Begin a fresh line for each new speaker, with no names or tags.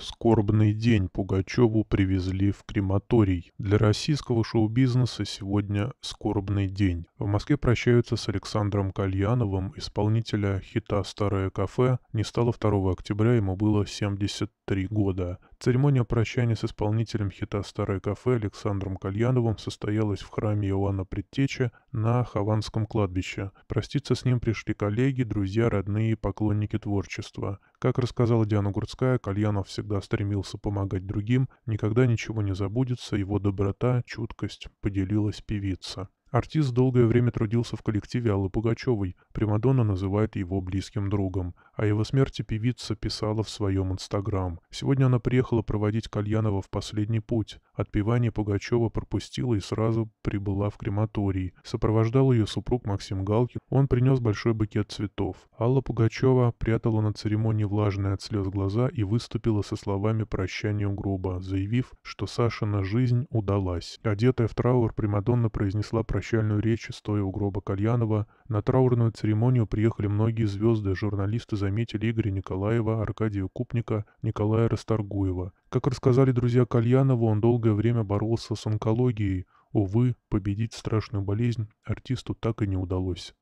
Скорбный день Пугачеву привезли в крематорий. Для российского
шоу-бизнеса сегодня скорбный день. В Москве прощаются с Александром Кальяновым, исполнителя хита «Старое кафе». Не стало 2 октября, ему было 73 года. Церемония прощания с исполнителем хита «Старое кафе» Александром Кальяновым состоялась в храме Иоанна Предтечи на Хованском кладбище. Проститься с ним пришли коллеги, друзья, родные и поклонники творчества. Как рассказала Диана Гурцкая, Кальянов всегда стремился помогать другим, никогда ничего не забудется, его доброта, чуткость поделилась певица. Артист долгое время трудился в коллективе Аллы Пугачевой. Примадонна называет его близким другом. О его смерти певица писала в своем инстаграм. Сегодня она приехала проводить Кальянова в последний путь. Отпевание Пугачева пропустила и сразу прибыла в крематорий. Сопровождал ее супруг Максим Галкин. Он принес большой букет цветов. Алла Пугачева прятала на церемонии влажные от слез глаза и выступила со словами прощания грубо, заявив, что Сашина жизнь удалась. Одетая в траур, Примадонна произнесла прощальную речь, стоя у гроба Кальянова. На траурную церемонию приехали многие звезды, журналисты за заметили Игоря Николаева, Аркадия Купника, Николая Расторгуева. Как рассказали друзья Кальянова, он долгое время боролся с онкологией.
Увы, победить страшную болезнь артисту так и не удалось.